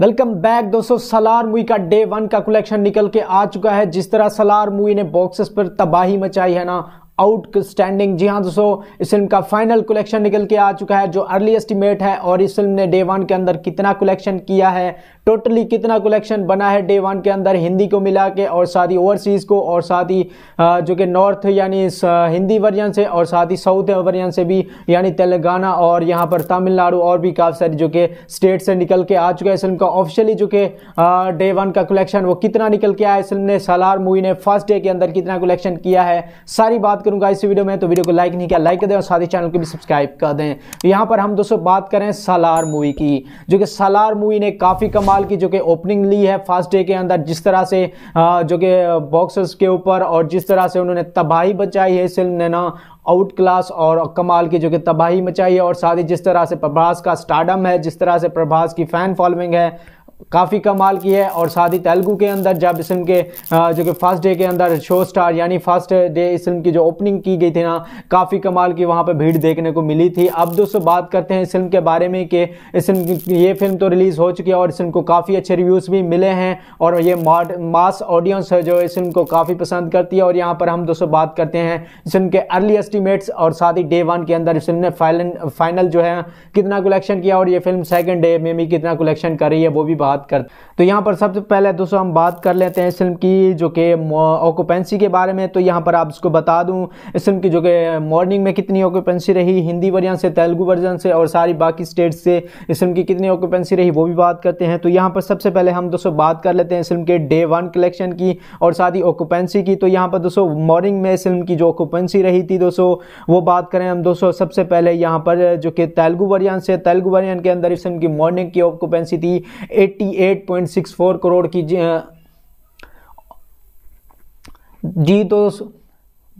welcome back दोस्तों Salaar movie का day one का कलेक्शन निकल के आ चुका है जिस तरह सलार मूवी ने बॉक्सेस पर तबाही मचाई है ना आउटस्टैंडिंग जी हाँ दोस्तों इस फिल्म का फाइनल कलेक्शन निकल के आ चुका है जो अर्ली एस्टिमेट है और इस फिल्म ने डे वन के अंदर कितना कलेक्शन किया है टोटली कितना कलेक्शन बना है डे वन के अंदर हिंदी को मिला के और साथ ही ओवरसीज़ को और साथ ही जो कि नॉर्थ यानी हिंदी वर्जन से और साथ ही साउथ वर्जन से भी यानी तेलंगाना और यहाँ पर तमिलनाडु और भी काफ़ी सारी जो कि स्टेट से निकल के आ चुका है इस फिल्म का ऑफिशियली जो कि डे वन का कलेक्शन वो कितना निकल के आया इस फिल्म ने सलार मूवी ने फर्स्ट डे के अंदर कितना कलेक्शन किया है सारी बात करूंगा इस वीडियो में तो वीडियो को लाइक नहीं किया लाइक कर दें और साथ ही चैनल को भी सब्सक्राइब कर दें तो यहां पर हम दोस्तों बात करें सालार मूवी की जो कि सालार मूवी ने काफ़ी कमाल की जो कि ओपनिंग ली है फर्स्ट डे के अंदर जिस तरह से जो कि बॉक्सर्स के ऊपर और जिस तरह से उन्होंने तबाही बचाई है इस फिल्म ने ना आउट क्लास और कमाल की जो कि तबाही मचाई है और साथ ही जिस तरह से प्रभास का स्टार्डम है जिस तरह से प्रभास की फ़ैन फॉलोइंग है काफ़ी कमाल की है और साथ ही तेलुगू के अंदर जब इस फिल्म के जो कि फर्स्ट डे के अंदर शो स्टार यानी फर्स्ट डे इस फिल्म की जो ओपनिंग की गई थी ना काफ़ी कमाल की वहाँ पर भीड़ देखने को मिली थी अब दोस्तों बात करते हैं इस फिल्म के बारे में कि इस फिल्म ये फिल्म तो रिलीज़ हो चुकी है और इस फिल्म को काफ़ी अच्छे रिव्यूज़ भी मिले हैं और ये मास ऑडियंस है जो इस फिल्म को काफ़ी पसंद करती है और यहाँ पर हम दोस्तों बात करते हैं इस फिल्म के अर्ली एस्टिमेट्स और साथ ही डे वन के अंदर इस फिल्म ने फाइनल फाइनल जो है कितना कलेक्शन किया और ये फिल्म सेकेंड डे में भी कितना कलेक्शन कर रही है वो भी बात कर तो यहाँ पर सबसे पहले दोस्तों हम बात कर लेते हैं इस फिल्म की जो कि ऑक्यूपेंसी के बारे में तो यहाँ पर आप इसको बता दूँ इस फिल्म की जो कि मॉर्निंग में कितनी ऑक्यूपेंसी रही हिंदी वर्जन से तेलुगु वर्जन से और सारी बाकी स्टेट से इस फिल्म की कितनी ऑक्यूपेंसी रही वो भी बात करते हैं तो यहाँ पर सबसे पहले हम दोस्तों बात कर लेते हैं इस फिल्म के डे वन कलेक्शन की और साथ ही ऑक्यूपेंसी की तो यहाँ पर दोस्तों मॉर्निंग में इस फिल्म की जो ऑक्यूपेंसी रही थी दोस्तों वो बात करें हम दोस्तों सबसे पहले यहाँ पर जो कि तेलुगू वर्जन से तेलुगू वर्जन के अंदर इस फिल्म की मॉर्निंग की ऑक्यूपेंसी थी एट 88.64 करोड़ की जी, जी तो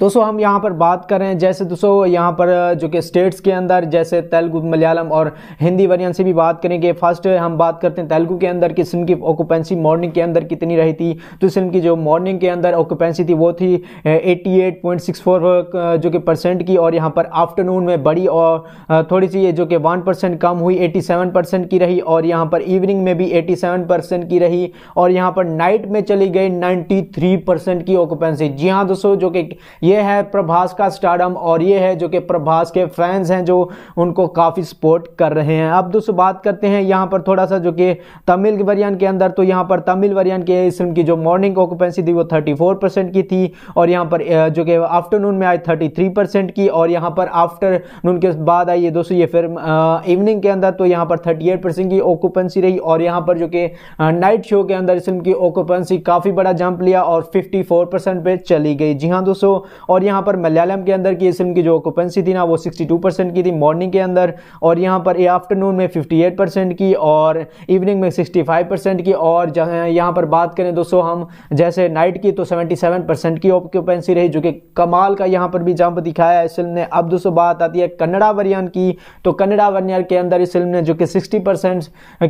दोस्तों हम यहाँ पर बात करें जैसे दोस्तों यहाँ पर जो कि स्टेट्स के अंदर जैसे तेलुगु मलयालम और हिंदी वरियन से भी बात करेंगे फर्स्ट हम बात करते हैं तेलुगु के अंदर किस फिल्म की ऑक्यूपेंसी मॉर्निंग के अंदर कितनी रही थी तो इस फिल्म की जो मॉर्निंग के अंदर ऑक्यूपेंसी थी वो थी 88.64 जो कि परसेंट की और यहाँ पर आफ्टरनून में बड़ी और थोड़ी सी जो कि वन परसेंट कम हुई एट्टी परसेंट की रही और यहाँ पर इवनिंग में भी एट्टी परसेंट की रही और यहाँ पर नाइट में चली गई नाइन्टी परसेंट की ऑक्यूपेंसी जी हाँ दोस्तों जो कि ये है प्रभास का स्टार्डम और ये है जो कि प्रभास के फैंस हैं जो उनको काफ़ी सपोर्ट कर रहे हैं अब दोस्तों बात करते हैं यहाँ पर थोड़ा सा जो कि तमिल वरियन के अंदर तो यहाँ पर तमिल वरियन के इस फिल्म की जो मॉर्निंग ऑक्युपेंसी थी वो थर्टी की थी और यहाँ पर जो कि आफ्टरनून में आई थर्टी की और यहाँ पर आफ्टरनून के बाद आई है दोस्तों ये फिल्म इवनिंग के अंदर तो यहाँ पर थर्टी की ऑक्युपेंसी रही और यहाँ पर जो कि नाइट शो के अंदर इस फिल्म की ऑक्यूपेंसी काफ़ी बड़ा जंप लिया और 54 परसेंट पर चली गई जी हाँ दोस्तों और यहाँ पर मलयालम के अंदर की इस फिल्म की जो ऑक्यूपेंसी थी ना वो 62 परसेंट की थी मॉर्निंग के अंदर और यहाँ पर आफ्टरनून में 58 परसेंट की और इवनिंग में 65 परसेंट की और यहाँ पर बात करें दोस्तों हम जैसे नाइट की तो 77 परसेंट की ऑक्यूपेंसी रही जो कि कमाल का यहाँ पर भी जंप दिखाया है इस फिल्म ने अब दोस्तों बात आती है कन्नड़ा वर्यन की तो कन्नड़ा वर्यन के अंदर इस फिल्म ने जो कि सिक्सटी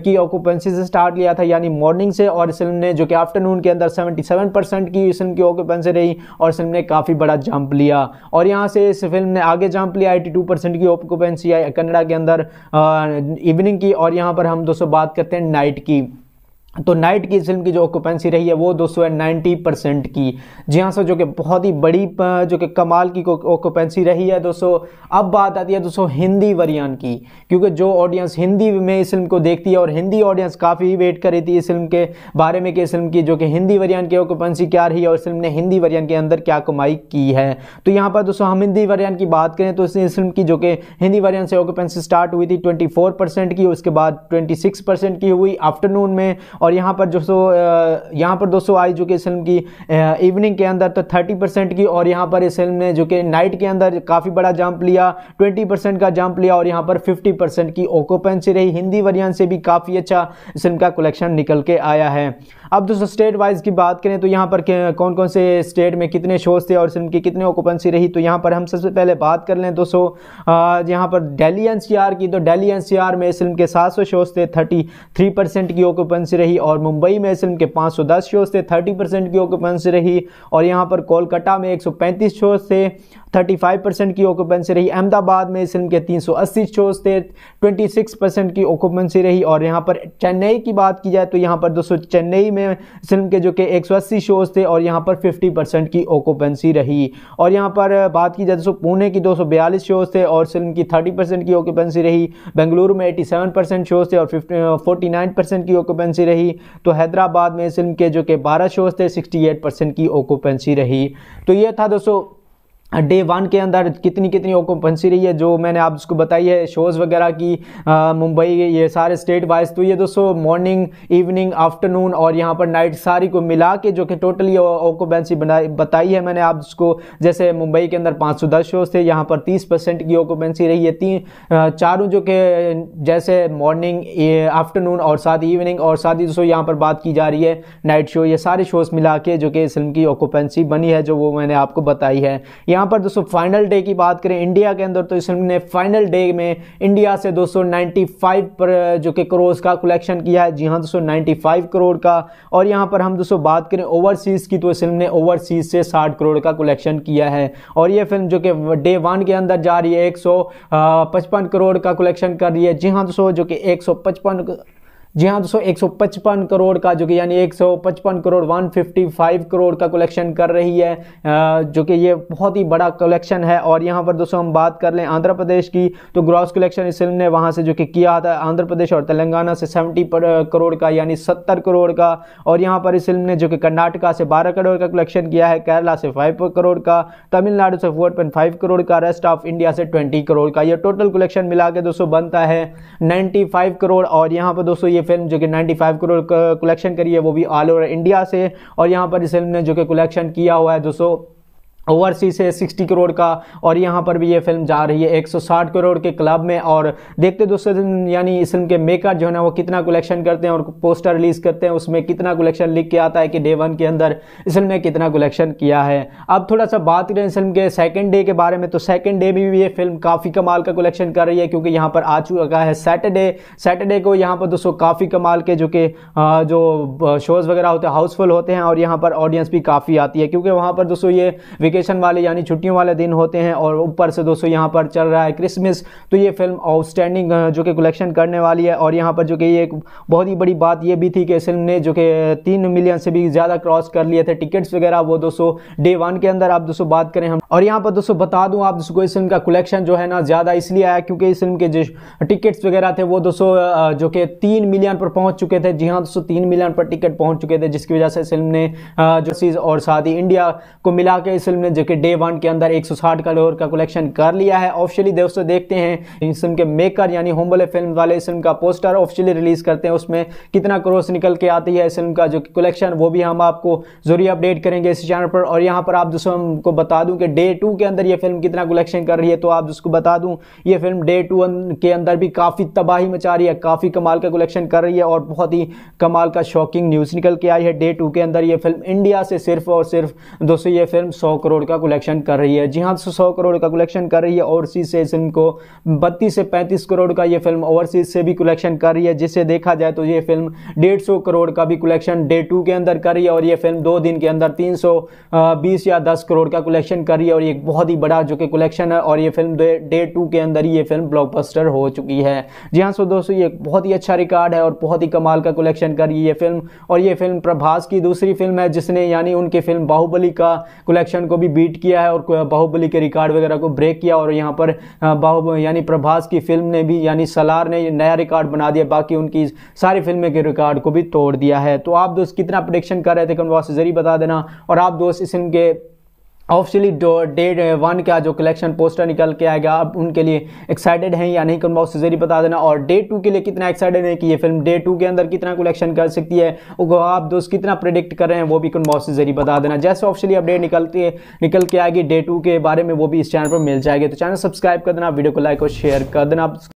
की ऑक्यूपेंसी से स्टार्ट लिया था यानी मॉर्निंग से और इस फिल्म ने जो कि आफ्टरनून के अंदर सेवेंटी परसेंट की इस फिल्म की ऑक्यूपेंसी रही और इस फिल्म ने काफ़ी बड़ा जंप लिया और यहाँ से इस फिल्म ने आगे जंप लिया 82 टू परसेंट की ऑक्यूपेंसी आई कनाडा के अंदर इवनिंग की और यहाँ पर हम दोस्तों बात करते हैं नाइट की तो नाइट की फिल्म की जो ऑक्यूपेंसी रही है वो दोस्तों सौ नाइन्टी परसेंट की जी हाँ सर जो कि बहुत ही बड़ी जो कि कमाल की ऑक्यूपेंसी रही है दोस्तों अब बात आती है दोस्तों हिंदी वरियान की क्योंकि जो ऑडियंस हिंदी में इस फिल्म को देखती है और हिंदी ऑडियंस काफ़ी वेट कर रही थी इस फिल्म के बारे में कि इस फिल्म की जो कि हिंदी वरियान की ऑक्यूपेंसी क्या रही है और इस फिल्म ने हिंदी वरियान के अंदर क्या कमाई की है तो यहाँ पर दोस्तों हम हिंदी वरियान की बात करें तो इस फिल्म की जो कि हिंदी वरियान से ऑक्यूपेंसी स्टार्ट हुई थी ट्वेंटी की उसके बाद ट्वेंटी की हुई आफ्टरनून में और यहाँ पर जो सो यहाँ पर दोस्तों आई जो कि इस फिल्म की इवनिंग के अंदर तो थर्टी परसेंट की और यहाँ पर इस फिल्म ने जो कि नाइट के अंदर काफ़ी बड़ा जंप लिया ट्वेंटी परसेंट का जंप लिया और यहाँ पर फिफ्टी परसेंट की ओकोपेंसी रही हिंदी वर्जन से भी काफ़ी अच्छा इस फिल्म का कलेक्शन निकल के आया है अब दोस्तों स्टेट वाइज की बात करें तो यहाँ पर कौन कौन से स्टेट में कितने शोज थे और फिल्म की कितनी ओकोपेंसी रही तो यहाँ पर हम सबसे पहले बात कर लें दोस्तों यहाँ पर डेली एन की तो डेली एन में इस फिल्म के सात शोज थे थर्टी की ओकोपेंसी रही रही और मुंबई में इस फिल्म के 510 शोज थे 30 परसेंट की ऑक्यूपेंसी रही और यहाँ पर कोलकाता में 135 शोज थे 35 परसेंट की ओकुपेंसी रही अहमदाबाद में इस फिल्म के 380 शोज थे 26 परसेंट की ओकुपेंसी रही और यहाँ पर चेन्नई की बात की जाए तो यहाँ पर दोस्तों चेन्नई में फिल्म के जो कि 180 शोज थे और यहाँ पर 50 परसेंट की ओकुपेंसी रही और यहाँ पर बात की जाए दोस्तों पुणे की दो शोज थे और फिल्म की थर्टी परसेंट की ऑक्यूपेंसी रही बेंगलुरु में एटी सेवन परसेंट शोज थे और फोर्टी नाइन परसेंट की ऑक्यूपेंसी रही तो हैदराबाद में फिल्म के जो कि बारह शोज थे सिक्सटी एट परसेंट की ओकुपेंसी रही तो ये था दोस्तों डे वन के अंदर कितनी कितनी ऑक्यूपेंसी रही है जो मैंने आप उसको बताई है शोज़ वगैरह की मुंबई ये सारे स्टेट वाइज तो ये दोस्तों मॉर्निंग इवनिंग आफ्टरनून और यहाँ पर नाइट सारी को मिला के जो कि टोटली ऑक्यूपेंसी बनाई बताई है मैंने आप उसको जैसे मुंबई के अंदर 510 शोज़ थे यहाँ पर 30 परसेंट की ऑक्यूपेंसी रही है तीन चारों जो कि जैसे मॉर्निंग आफ्टरनून और साथ ही इवनिंग और साथ ही दोस्तों यहाँ पर बात की जा रही है नाइट शो ये सारे शोज़ मिला के जो कि इस फिल्म की ऑक्यूपेंसी बनी है जो वो मैंने आपको बताई है यहाँ यहाँ पर दोस्तों फाइनल डे की बात करें इंडिया के अंदर तो इसने फाइनल डे में इंडिया से दो पर जो कि क्रोज का कलेक्शन किया है जी हाँ दोस्तों 95 करोड़ का और यहाँ पर हम दोस्तों बात करें ओवरसीज़ की तो इस फिल्म ने ओवरसीज़ से 60 करोड़ का कलेक्शन किया है और ये फिल्म जो कि डे वन के अंदर जा रही है एक करोड़ का कलेक्शन कर रही है जी हाँ दोस्तों जो कि एक जी हाँ दोस्तों एक करोड़ का जो कि यानी एक करोड़ 155 करोड़ का कलेक्शन कर रही है जो कि ये बहुत ही बड़ा कलेक्शन है और यहाँ पर दोस्तों हम बात कर लें आंध्र प्रदेश की तो ग्रॉस कलेक्शन इस फिल्म ने वहाँ से जो कि किया था आंध्र प्रदेश और तेलंगाना से सेवेंटी करोड़ का यानी सत्तर करोड़ का और यहाँ पर इस फिल्म ने जो कि कर्नाटका से बारह करोड़ का कलेक्शन किया है केरला से फाइव करोड़ का तमिलनाडु से फोर करोड़ का रेस्ट ऑफ इंडिया से ट्वेंटी करोड़ का यह टोटल कलेक्शन मिला के दोस्तों बनता है नाइन्टी करोड़ और यहाँ पर दोस्तों ये ये फिल्म जो कि 95 करोड़ कलेक्शन करी है वो भी ऑल ओवर इंडिया से और यहाँ पर इस फिल्म ने जो कि कलेक्शन किया हुआ है दोस्तों ओवरसी से 60 करोड़ का और यहाँ पर भी ये फिल्म जा रही है 160 करोड़ के क्लब में और देखते दूसरे दिन यानी इस फिल्म के मेकर जो है ना वो कितना कलेक्शन करते हैं और पोस्टर रिलीज करते हैं उसमें कितना कलेक्शन लिख के आता है कि डे वन के अंदर इस फिल्म ने कितना कलेक्शन किया है अब थोड़ा सा बात करें इस फिल्म के सेकेंड डे के बारे में तो सेकेंड डे में भी ये फिल्म काफ़ी कमाल का कलेक्शन कर रही है क्योंकि यहाँ पर आ चुका है सैटरडे सैटरडे को यहाँ पर दोस्तों काफ़ी कमाल के जो कि जो शोज़ वगैरह होते हैं हाउसफुल होते हैं और यहाँ पर ऑडियंस भी काफ़ी आती है क्योंकि वहाँ पर दोस्तों ये वेकेशन वाले यानी छुट्टियों वाले दिन होते हैं और ऊपर से दोस्तों यहाँ पर चल रहा है क्रिसमस तो ये फिल्म आउटस्टैंडिंग जो कि कलेक्शन करने वाली है और यहाँ पर जो कि ये एक बहुत ही बड़ी बात ये भी थी कि फिल्म ने जो कि तीन मिलियन से भी ज़्यादा क्रॉस कर लिए थे टिकट्स वगैरह वो दोस्तों डे वन के अंदर आप दोस्तों बात करें हम और यहाँ पर दोस्तों बता दूँ आप दोस्तों को इस फिल्म का कलेक्शन जो है ना ज़्यादा इसलिए आया क्योंकि इस फिल्म के जो टिकट्स वगैरह थे वो दोस्तों जो कि तीन मिलियन पर पहुँच चुके थे जी हाँ दोस्तों तीन मिलियन पर टिकट पहुँच चुके थे जिसकी वजह से फिल्म ने जो और साथ ही इंडिया को मिला के इस फिल्म ने जो कि डे वन के अंदर 160 करोड़ का कलेक्शन कर लिया है ऑफिशियली दोस्तों देखते हैं इस फिल्म के मेकर यानी होमबले फिल्म वाले इस फिल्म का पोस्टर ऑफिशियली रिलीज करते हैं उसमें कितना क्रोस निकल के आती है इस फिल्म का जो कलेक्शन वो भी हम आपको जरूरी अपडेट करेंगे इस चैनल पर और यहाँ पर आप दोस्तों को बता दूँ कि डे टू के अंदर ये फिल्म कितना कलेक्शन कर रही है तो आप उसको बता दूँ ये फिल्म डे टू के अंदर भी काफ़ी तबाही मचा रही है काफ़ी कमाल का कलेक्शन कर रही है और बहुत ही कमाल का शॉकिंग न्यूज़ निकल के आई है डे टू के अंदर ये फिल्म इंडिया से सिर्फ और सिर्फ दोस्तों ये फिल्म सौ करोड़ का कलेक्शन कर रही है जी हाँ सौ करोड़ का कलेक्शन कर रही है ओवरसीज से इस फिल्म को बत्तीस से पैंतीस करोड़ का ये फिल्म ओवरसीज से भी कलेक्शन कर रही है जिसे देखा जाए तो ये फिल्म डेढ़ सौ करोड़ का भी कलेक्शन डे टू के अंदर कर रही है और ये फिल्म दो दिन के अंदर तीन सौ बीस या दस करोड़ का कलेक्शन कर रही है और ये बहुत ही बड़ा जो कि कलेक्शन है और ये फिल्म डे टू के अंदर ही ये फिल्म ब्लॉकबस्टर हो चुकी है जी हाँ सो दोस्तों ये बहुत ही अच्छा रिकॉर्ड है और बहुत ही कमाल का कलेक्शन कर रही है ये फिल्म और ये फिल्म प्रभास की दूसरी फिल्म है जिसने यानी उनकी फिल्म बाहुबली का कलेक्शन को भी बीट किया है और बाहुबली के रिकॉर्ड वगैरह को ब्रेक किया और यहाँ पर बाहुबली यानी प्रभास की फिल्म ने भी यानी सलार ने नया रिकॉर्ड बना दिया बाकी उनकी सारी फिल्में के रिकॉर्ड को भी तोड़ दिया है तो आप दोस्त कितना प्रडिक्शन कर रहे थे कमेंट बॉक्स जरिए बता देना और आप दोस्त इस फिल्म के ऑफिशियली डेट वन का जो कलेक्शन पोस्टर निकल के आएगा अब उनके लिए एक्साइटेड हैं या नहीं कन्बॉक्स के जरिए बता देना और डे टू के लिए कितना एक्साइटेड है कि ये फिल्म डे टू के अंदर कितना कलेक्शन कर सकती है वो आप दोस्त कितना प्रिडिक्ट कर रहे हैं वो भी कन्बॉक्स से जरिए बता देना जैसे ऑफिशियली अपडेट निकलती है निकल के आएगी डे टू के बारे में वो भी इस चैनल पर मिल जाएगी तो चैनल सब्सक्राइब कर देना वीडियो को लाइक और शेयर कर देना